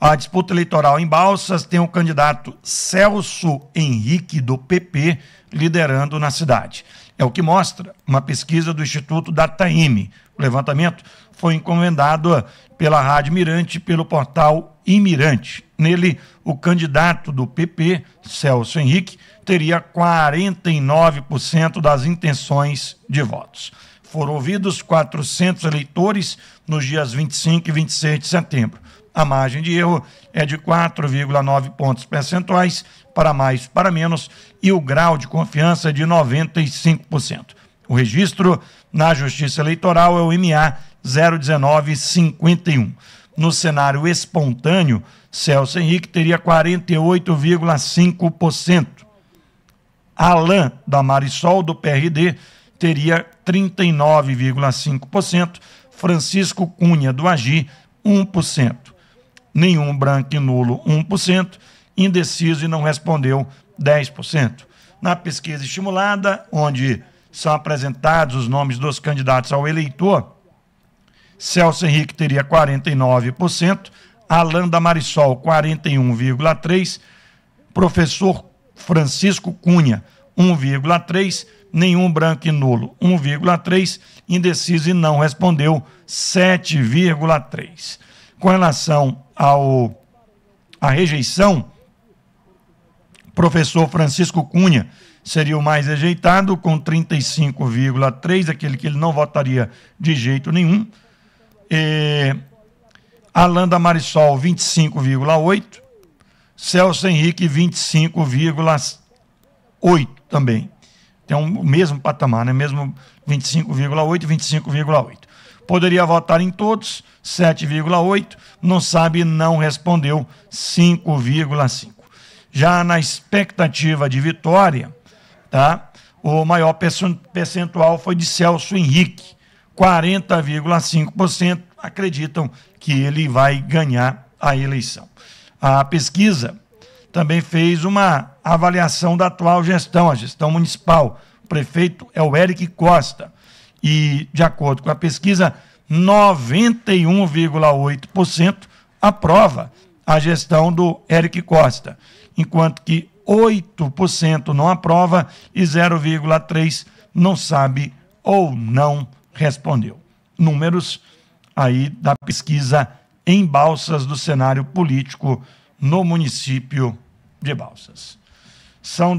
a disputa eleitoral em Balsas tem o candidato Celso Henrique do PP liderando na cidade. É o que mostra uma pesquisa do Instituto Dataime. O levantamento foi encomendado pela Rádio Mirante e pelo portal Imirante. Nele, o candidato do PP, Celso Henrique, teria 49% das intenções de votos. Foram ouvidos 400 eleitores nos dias 25 e 26 de setembro a margem de erro é de 4,9 pontos percentuais, para mais, para menos, e o grau de confiança é de 95%. O registro na Justiça Eleitoral é o MA 01951. No cenário espontâneo, Celso Henrique teria 48,5%. Alain da Marisol, do PRD, teria 39,5%. Francisco Cunha, do Agi, 1% nenhum branco e nulo 1%, indeciso e não respondeu 10%. Na pesquisa estimulada, onde são apresentados os nomes dos candidatos ao eleitor, Celso Henrique teria 49%, Alanda Marisol 41,3%, professor Francisco Cunha 1,3%, nenhum branco e nulo 1,3%, indeciso e não respondeu 7,3%. Com relação ao à rejeição, professor Francisco Cunha seria o mais rejeitado, com 35,3, aquele que ele não votaria de jeito nenhum. E, Alanda Marisol, 25,8. Celso Henrique, 25,8 também. Tem o um, mesmo patamar, né? mesmo 25,8 25,8. Poderia votar em todos, 7,8. Não sabe, não respondeu, 5,5. Já na expectativa de vitória, tá? o maior percentual foi de Celso Henrique, 40,5% acreditam que ele vai ganhar a eleição. A pesquisa também fez uma avaliação da atual gestão, a gestão municipal. O prefeito é o Eric Costa. E, de acordo com a pesquisa, 91,8% aprova a gestão do Eric Costa, enquanto que 8% não aprova e 0,3% não sabe ou não respondeu. Números aí da pesquisa em Balsas do cenário político no município de Balsas. São